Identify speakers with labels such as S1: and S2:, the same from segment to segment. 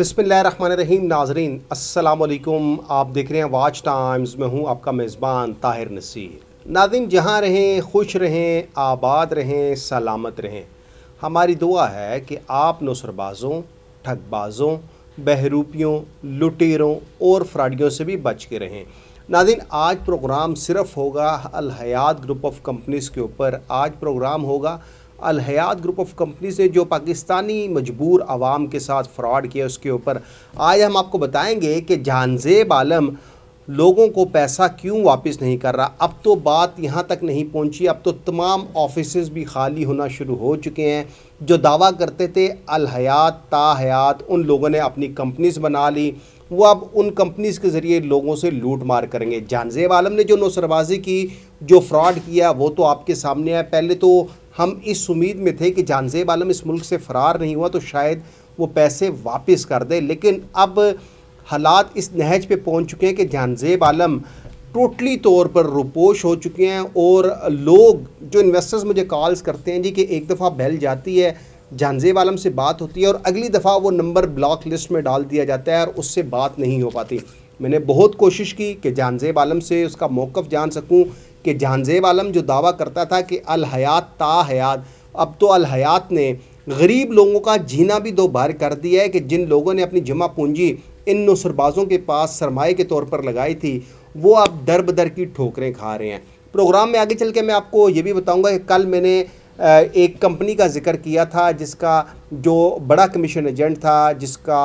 S1: बसमीम नाजरीन असलकुम आप देख रहे हैं वाच टाइम्स में हूँ आपका मेज़बान ताहिर नसीर नादिन जहाँ रहें खुश रहें आबाद रहें सलामत रहें हमारी दुआ है कि आप नसरबाज़ों ठगबाज़ों बहरूपियों लुटेरों और फ्राडियों से भी बच के रहें नादिन आज प्रोग्राम सिर्फ होगा अलहयात ग्रुप ऑफ कंपनीज़ के ऊपर आज प्रोग्राम होगा अलहयात ग्रुप ऑफ कंपनी से जो पाकिस्तानी मजबूर आवाम के साथ फ्रॉड किया उसके ऊपर आज हम आपको बताएंगे कि जानजेब आलम लोगों को पैसा क्यों वापस नहीं कर रहा अब तो बात यहाँ तक नहीं पहुँची अब तो तमाम ऑफिस भी खाली होना शुरू हो चुके हैं जो दावा करते थे अलहयात ताहयात उन लोगों ने अपनी कंपनीज बना ली वो अब उन कंपनीज़ के ज़रिए लोगों से लूट मार करेंगे जानजेब आलम ने जो नौसरबाजी की जो फ्रॉड किया वो तो आपके सामने है पहले तो हम इस उम्मीद में थे कि जानजेब आलम इस मुल्क से फ़रार नहीं हुआ तो शायद वो पैसे वापस कर दे लेकिन अब हालात इस नहज पे पहुंच चुके हैं कि जानजेब आलम टोटली तौर पर रुपोश हो चुके हैं और लोग जो इन्वेस्टर्स मुझे कॉल्स करते हैं जी कि एक दफ़ा बहल जाती है जानजेब आलम से बात होती है और अगली दफ़ा वो नंबर ब्लॉक लिस्ट में डाल दिया जाता है और उससे बात नहीं हो पाती मैंने बहुत कोशिश की कि जानजेब आलम से उसका मौक़ जान सकूँ कि जहानजेब आलम जो दावा करता था कि अल हयात ता हयात अब तो अल हयात ने गरीब लोगों का जीना भी दो बार कर दिया है कि जिन लोगों ने अपनी जमा पूंजी इन नसरबाजों के पास सरमाए के तौर पर लगाई थी वो अब दर बदर की ठोकरें खा रहे हैं प्रोग्राम में आगे चल के मैं आपको ये भी बताऊंगा कि कल मैंने एक कंपनी का जिक्र किया था जिसका जो बड़ा कमीशन एजेंट था जिसका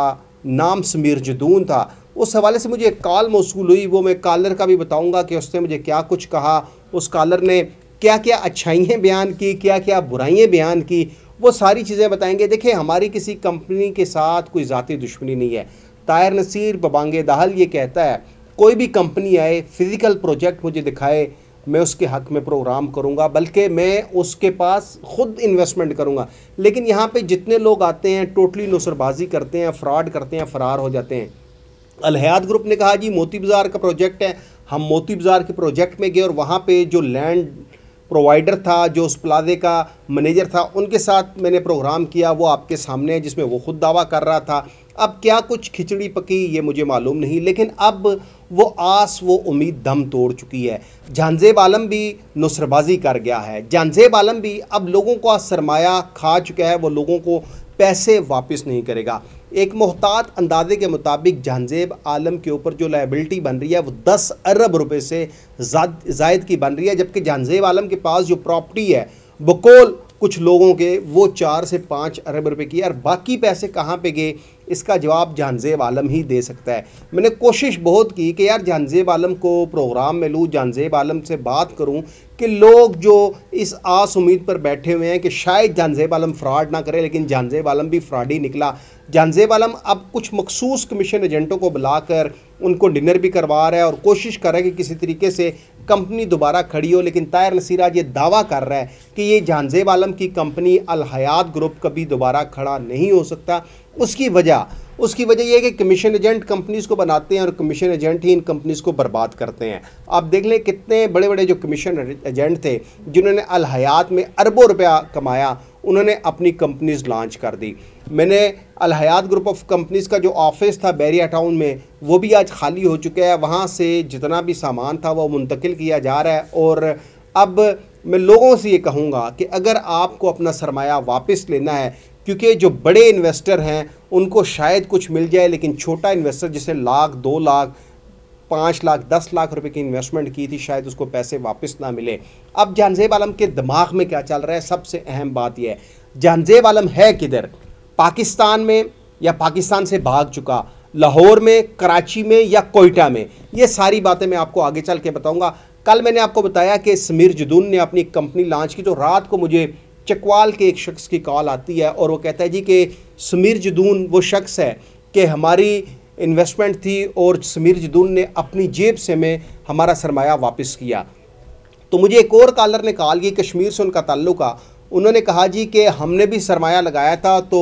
S1: नाम समीर जदून था उस हवाले से मुझे एक कॉल मौसू हुई वो मैं कॉलर का भी बताऊँगा कि उसने मुझे क्या कुछ कहा उस कॉलर ने क्या क्या अच्छाइयाँ बयान की क्या क्या बुराइयाँ बयान की वो सारी चीज़ें बताएंगे देखिए हमारी किसी कंपनी के साथ कोई ज़ाती दुश्मनी नहीं है तायर नसीर बबांगे दाहल ये कहता है कोई भी कंपनी आए फिज़िकल प्रोजेक्ट मुझे दिखाए मैं उसके हक में प्रोग्राम करूंगा बल्कि मैं उसके पास ख़ुद इन्वेस्टमेंट करूंगा लेकिन यहाँ पे जितने लोग आते हैं टोटली नुसरबाजी करते हैं फ्रॉड करते हैं फ़रार हो जाते हैं अलहयात ग्रुप ने कहा जी मोती बाज़ार का प्रोजेक्ट है हम मोती बाज़ार के प्रोजेक्ट में गए और वहाँ पे जो लैंड प्रोवाइडर था जो उस प्लाजे का मैनेजर था उनके साथ मैंने प्रोग्राम किया वो आपके सामने है जिसमें वो खुद दावा कर रहा था अब क्या कुछ खिचड़ी पकी ये मुझे मालूम नहीं लेकिन अब वो आस वो उम्मीद दम तोड़ चुकी है जानजेब आलम भी नुसरबाजी कर गया है जानजेब आलम भी अब लोगों का सरमाया खा चुका है वो लोगों को पैसे वापस नहीं करेगा एक मोहतात अंदाजे के मुताबिक जहानजेब आलम के ऊपर जो लाइबिलिटी बन रही है वो 10 अरब रुपए से जायद की बन रही है जबकि जहानजेब आलम के पास जो प्रॉपर्टी है बकोल कुछ लोगों के वो चार से पाँच अरब रुपए की और बाकी पैसे कहाँ पे गए इसका जवाब जहानजेब आलम ही दे सकता है मैंने कोशिश बहुत की कि यार जहानजेब आलम को प्रोग्राम में लूँ जहानजेब आलम से बात करूँ कि लोग जो इस आस उम्मीद पर बैठे हुए हैं कि शायद जानजेब आलम फ्रॉड ना करे लेकिन जानजेब आलम भी फ्रॉड ही निकला जानजेब आलम अब कुछ मखसूस कमीशन एजेंटों को बुलाकर उनको डिनर भी करवा रहा है और कोशिश कर रहा है कि किसी तरीके से कंपनी दोबारा खड़ी हो लेकिन तायर नसीर आज ये दावा कर रहा है कि ये जानजेब आलम की कंपनी अलहयात ग्रुप कभी दोबारा खड़ा नहीं हो सकता उसकी वजह उसकी वजह यह है कि कमीशन एजेंट कंपनीज़ को बनाते हैं और कमीशन एजेंट ही इन कंपनीज़ को बर्बाद करते हैं आप देख लें कितने बड़े बड़े जो कमीशन एजेंट थे जिन्होंने अलहयात में अरबों रुपया कमाया उन्होंने अपनी कंपनीज़ लॉन्च कर दी मैंने अलहयात ग्रुप ऑफ कंपनीज़ का जो ऑफिस था बैरिया टाउन में वो भी आज खाली हो चुका है वहाँ से जितना भी सामान था वो मुंतकिल किया जा रहा है और अब मैं लोगों से ये कहूँगा कि अगर आपको अपना सरमाया वापस लेना है क्योंकि जो बड़े इन्वेस्टर हैं उनको शायद कुछ मिल जाए लेकिन छोटा इन्वेस्टर जिसे लाख दो लाख पाँच लाख दस लाख रुपए की इन्वेस्टमेंट की थी शायद उसको पैसे वापस ना मिले अब जानजेब आलम के दिमाग में क्या चल रहा है सबसे अहम बात यह है जानजेब आलम है किधर पाकिस्तान में या पाकिस्तान से भाग चुका लाहौर में कराची में या कोयटा में ये सारी बातें मैं आपको आगे चल के बताऊँगा कल मैंने आपको बताया कि समीर जदून ने अपनी कंपनी लॉन्च की तो रात को मुझे चकवाल के एक शख्स की कॉल आती है और वो कहता है जी कि समीर जदून वो शख्स है कि हमारी इन्वेस्टमेंट थी और समीर जदून ने अपनी जेब से में हमारा सरमाया वापस किया तो मुझे एक और कॉलर ने कॉल की कश्मीर से उनका ताल्लुक आ उन्होंने कहा जी कि हमने भी सरमाया लगाया था तो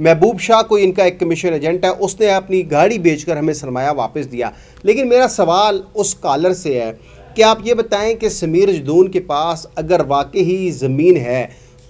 S1: महबूब शाह कोई इनका एक कमीशन एजेंट है उसने अपनी गाड़ी बेचकर हमें सरमाया वापस दिया लेकिन मेरा सवाल उस कॉलर से है कि आप ये बताएं कि समीर जदून के पास अगर वाकई ज़मीन है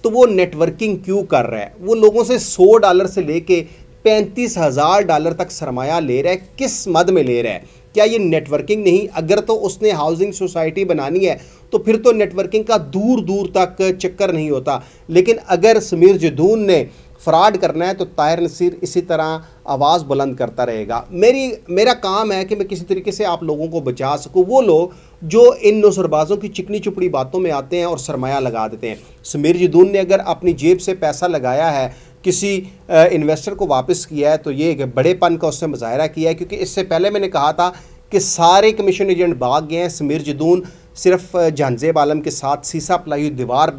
S1: तो वो नेटवर्किंग क्यों कर रहा है वो लोगों से सौ डॉलर से लेके पैंतीस हज़ार डॉलर तक सरमाया ले रहा है किस मद में ले रहा है क्या ये नेटवर्किंग नहीं अगर तो उसने हाउसिंग सोसाइटी बनानी है तो फिर तो नेटवर्किंग का दूर दूर तक चक्कर नहीं होता लेकिन अगर समीर जदून ने फ्रॉड करना है तो ताहिर नसीर इसी तरह आवाज़ बुलंद करता रहेगा मेरी मेरा काम है कि मैं किसी तरीके से आप लोगों को बचा सकूँ वो लोग जो इन नौसरबाज़ों की चिकनी चुपड़ी बातों में आते हैं और सरमाया लगा देते हैं समीर जदून ने अगर अपनी जेब से पैसा लगाया है किसी इन्वेस्टर को वापस किया है तो ये एक बड़ेपन का उसने मुजाहरा किया है क्योंकि इससे पहले मैंने कहा था कि सारे कमीशन एजेंट भाग गए हैं समीर जदून सिर्फ जानजेब आलम के साथ सीसा प्लाई दीवार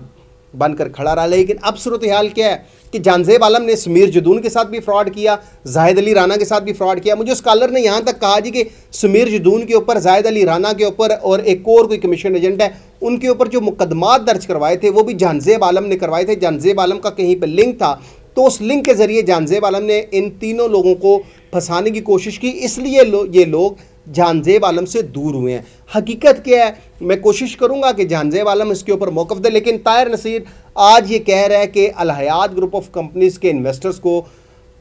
S1: बनकर खड़ा रहा लेकिन अब सूरत हाल क्या है कि जानजेब आलम ने समीर जदून के साथ भी फ्रॉड किया जाहिद अली राना के साथ भी फ्रॉड किया मुझे स्कॉलर ने यहाँ तक कहा जी कि समीर जदून के ऊपर जाहिद अली राना के ऊपर और एक और कोई कमीशन एजेंट है उनके ऊपर जो मुकदमा दर्ज करवाए थे वो भी जानजेब आलम ने करवाए थे जानजेब आलम का कहीं पर लिंक था तो उस लिंक के ज़रिए जानजेब आलम ने इन तीनों लोगों को फंसाने की कोशिश की इसलिए लो, ये लोग जानजेब आलम से दूर हुए हैं हकीकत क्या है मैं कोशिश करूंगा कि जानजेब आलम इसके ऊपर मौकफ दे लेकिन तायर नसीर आज ये कह रहा है कि अलहयात ग्रुप ऑफ कंपनीज़ के इन्वेस्टर्स को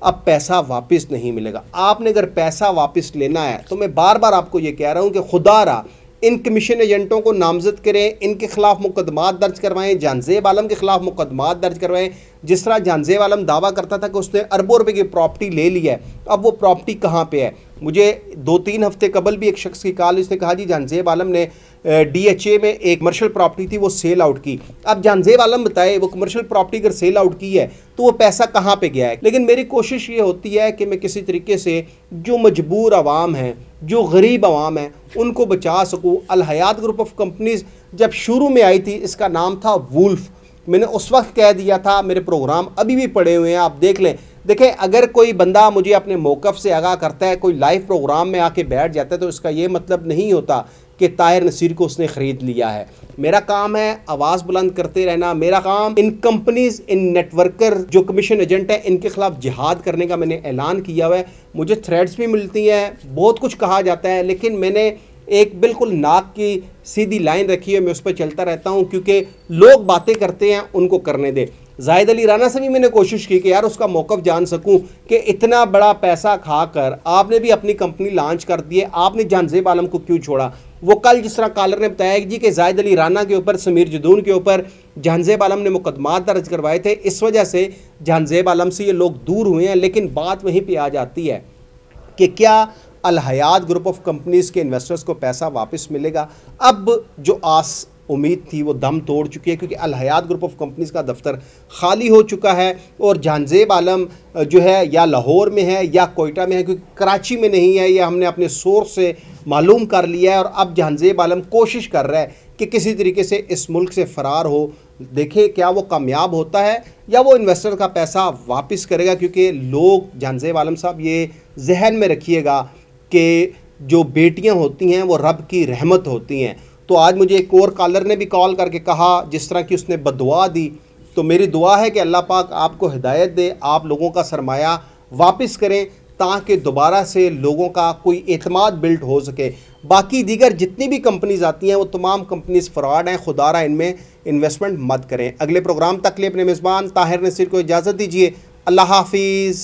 S1: अब पैसा वापस नहीं मिलेगा आपने अगर पैसा वापस लेना है तो मैं बार बार आपको ये कह रहा हूँ कि खुदा रहा इन कमीशन एजेंटों को नामजद करें इनके खिलाफ मुकदमात दर्ज करवाएं जानजेब आलम के खिलाफ मुकदमात दर्ज करवाएं जिस तरह जानजेब आलम दावा करता था कि उसने अरबों रुपए की प्रॉपर्टी ले ली है अब वो प्रॉपर्टी कहाँ पे है मुझे दो तीन हफ्ते कबल भी एक शख्स की कॉल इसने कहा जी जानजेब आलम ने डीएचए में एक कमर्शियल प्रॉपर्टी थी वो सेल आउट की अब जानजेब आलम बताए वो कमर्शियल प्रॉपर्टी अगर सेल आउट की है तो वो पैसा कहाँ पे गया है लेकिन मेरी कोशिश ये होती है कि मैं किसी तरीके से जो मजबूर आवाम हैं जो गरीब आवाम है उनको बचा सकूँ अलहयात ग्रुप ऑफ कंपनीज़ जब शुरू में आई थी इसका नाम था वुल्फ़ मैंने उस वक्त कह दिया था मेरे प्रोग्राम अभी भी पड़े हुए हैं आप देख लें देखें अगर कोई बंदा मुझे अपने मौक़ से आगाह करता है कोई लाइव प्रोग्राम में आके बैठ जाता है तो इसका ये मतलब नहीं होता कि ताहिर नसीर को उसने ख़रीद लिया है मेरा काम है आवाज़ बुलंद करते रहना मेरा काम इन कंपनीज इन नेटवर्कर जो कमीशन एजेंट है इनके खिलाफ जिहाद करने का मैंने ऐलान किया हुआ है मुझे थ्रेड्स भी मिलती हैं बहुत कुछ कहा जाता है लेकिन मैंने एक बिल्कुल नाक की सीधी लाइन रखी है मैं उस पर चलता रहता हूँ क्योंकि लोग बातें करते हैं उनको करने दें जाहिद अली राना से भी मैंने कोशिश की कि यार उसका मौक़ जान सकूं कि इतना बड़ा पैसा खाकर आपने भी अपनी कंपनी लॉन्च कर दी है आपने जानजेब आलम को क्यों छोड़ा वो कल जिस तरह कालर ने बताया जी कि जाहिद अली राना के ऊपर समीर जदून के ऊपर जहानजेब आलम ने मुकदमा दर्ज करवाए थे इस वजह से जहानजेब आलम से ये लोग दूर हुए हैं लेकिन बात वहीं पर आ जाती है कि क्या अलहयात ग्रुप ऑफ कंपनीज के इन्वेस्टर्स को पैसा वापस मिलेगा अब जो आस उम्मीद थी वो दम तोड़ चुकी है क्योंकि अलहयात ग्रुप ऑफ कंपनीज का दफ्तर खाली हो चुका है और जहानजेब आलम जो है या लाहौर में है या कोयटा में है क्योंकि कराची में नहीं है यह हमने अपने सोर्स से मालूम कर लिया है और अब जहानजेब आलम कोशिश कर रहा है कि किसी तरीके से इस मुल्क से फ़रार हो देखे क्या वो कामयाब होता है या वो इन्वेस्टर का पैसा वापस करेगा क्योंकि लोग जहानजेब आलम साहब ये जहन में रखिएगा कि जो बेटियां होती हैं वो रब की रहमत होती हैं तो आज मुझे एक और कॉलर ने भी कॉल करके कहा जिस तरह की उसने बदवा दी तो मेरी दुआ है कि अल्लाह पाक आपको हिदायत दे आप लोगों का सरमाया वापस करें ताकि दोबारा से लोगों का कोई अतमाद बिल्ट हो सके बाकी दीगर जितनी भी कंपनीज़ आती हैं वो तमाम कंपनीज़ फ्रॉड हैं खुदा रहा इनमें इन्वेस्टमेंट मत करें अगले प्रोग्राम तक लिए अपने मेज़बान ताहिर नसीर को इजाज़त दीजिए अल्लाह हाफिज़